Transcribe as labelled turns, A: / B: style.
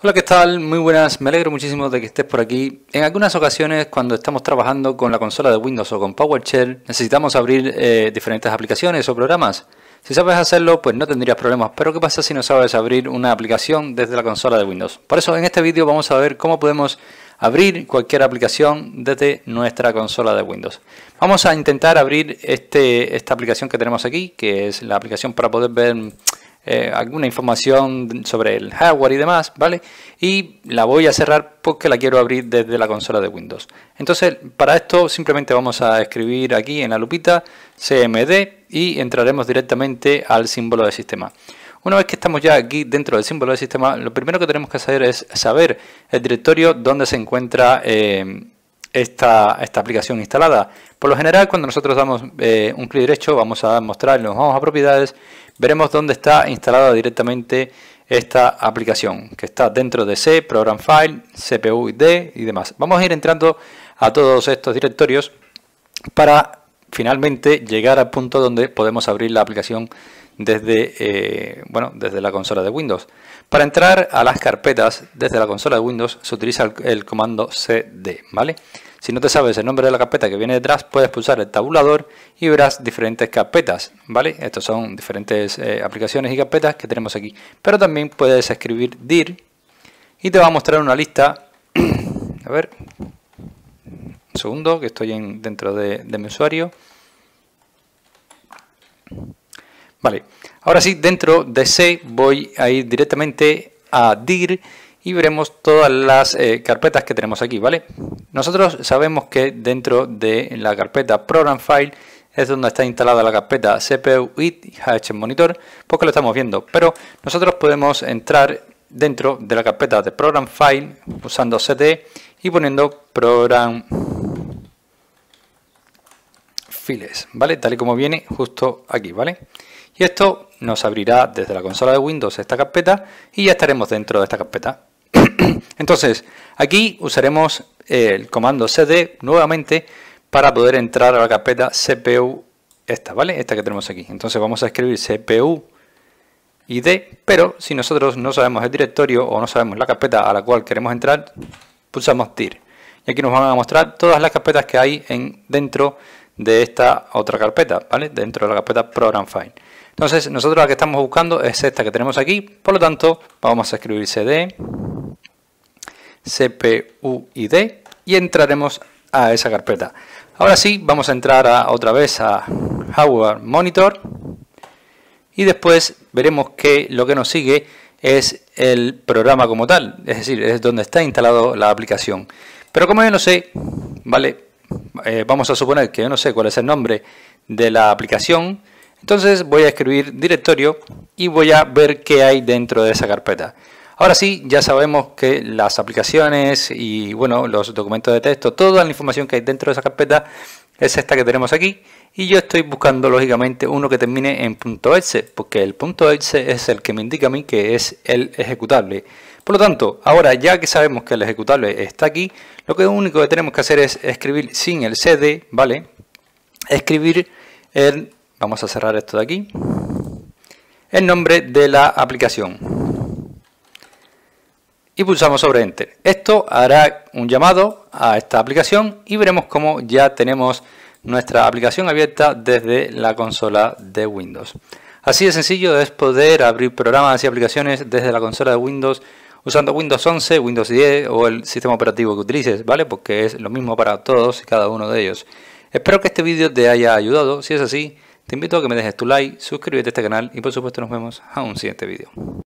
A: Hola, ¿qué tal? Muy buenas, me alegro muchísimo de que estés por aquí. En algunas ocasiones, cuando estamos trabajando con la consola de Windows o con PowerShell, necesitamos abrir eh, diferentes aplicaciones o programas. Si sabes hacerlo, pues no tendrías problemas, pero ¿qué pasa si no sabes abrir una aplicación desde la consola de Windows? Por eso, en este vídeo vamos a ver cómo podemos abrir cualquier aplicación desde nuestra consola de Windows. Vamos a intentar abrir este, esta aplicación que tenemos aquí, que es la aplicación para poder ver eh, alguna información sobre el hardware y demás, ¿vale? Y la voy a cerrar porque la quiero abrir desde la consola de Windows. Entonces, para esto simplemente vamos a escribir aquí en la lupita CMD y entraremos directamente al símbolo de sistema. Una vez que estamos ya aquí dentro del símbolo de sistema, lo primero que tenemos que hacer es saber el directorio donde se encuentra eh, esta, esta aplicación instalada. Por lo general, cuando nosotros damos eh, un clic derecho, vamos a mostrar, nos vamos a propiedades, veremos dónde está instalada directamente esta aplicación, que está dentro de C, Program File, CPU ID y demás. Vamos a ir entrando a todos estos directorios para finalmente llegar al punto donde podemos abrir la aplicación desde, eh, bueno, desde la consola de Windows. Para entrar a las carpetas desde la consola de Windows se utiliza el, comando cd, ¿vale? Si no te sabes el nombre de la carpeta que viene detrás, puedes pulsar el tabulador y verás diferentes carpetas, ¿vale? Estas son diferentes eh, aplicaciones y carpetas que tenemos aquí. Pero también puedes escribir dir y te va a mostrar una lista. a ver, un segundo, que estoy dentro de mi usuario. Vale, ahora sí, dentro de C voy a ir directamente a dir y veremos todas las eh, carpetas que tenemos aquí, ¿vale? Nosotros sabemos que dentro de la carpeta Program File es donde está instalada la carpeta CPU IT Monitor, porque lo estamos viendo, pero nosotros podemos entrar dentro de la carpeta de Program File usando CD y poniendo Program ¿vale? Tal y como viene justo aquí, ¿vale? Y esto nos abrirá desde la consola de Windows esta carpeta y ya estaremos dentro de esta carpeta. Entonces, aquí usaremos el comando cd nuevamente para poder entrar a la carpeta CPU esta, ¿vale? Esta que tenemos aquí. Entonces vamos a escribir CPU y d pero si nosotros no sabemos el directorio o no sabemos la carpeta a la cual queremos entrar, pulsamos dir. Y aquí nos van a mostrar todas las carpetas que hay en, dentro de esta otra carpeta, ¿vale? Dentro de la carpeta Program File. Entonces, nosotros la que estamos buscando es esta que tenemos aquí, por lo tanto, vamos a escribir cd cpuid y entraremos a esa carpeta. Ahora sí, vamos a entrar a, otra vez a Hardware Monitor y después veremos que lo que nos sigue es el programa como tal, es decir, es donde está instalado la aplicación. Pero como yo no sé, ¿vale? Eh, vamos a suponer que yo no sé cuál es el nombre de la aplicación, entonces voy a escribir directorio y voy a ver qué hay dentro de esa carpeta. Ahora sí, ya sabemos que las aplicaciones y bueno, los documentos de texto, toda la información que hay dentro de esa carpeta es esta que tenemos aquí y yo estoy buscando lógicamente uno que termine en .exe porque el .exe es el que me indica a mí que es el ejecutable. Por lo tanto, ahora ya que sabemos que el ejecutable está aquí, lo que único que tenemos que hacer es escribir sin el cd, ¿vale? Escribir el, vamos a cerrar esto de aquí, el nombre de la aplicación. Y pulsamos sobre Enter. Esto hará un llamado a esta aplicación y veremos cómo ya tenemos nuestra aplicación abierta desde la consola de Windows. Así de sencillo es poder abrir programas y aplicaciones desde la consola de Windows usando Windows 11, Windows 10 o el sistema operativo que utilices, ¿vale? Porque es lo mismo para todos y cada uno de ellos. Espero que este vídeo te haya ayudado, si es así, te invito a que me dejes tu like, suscríbete a este canal y por supuesto nos vemos a un siguiente vídeo.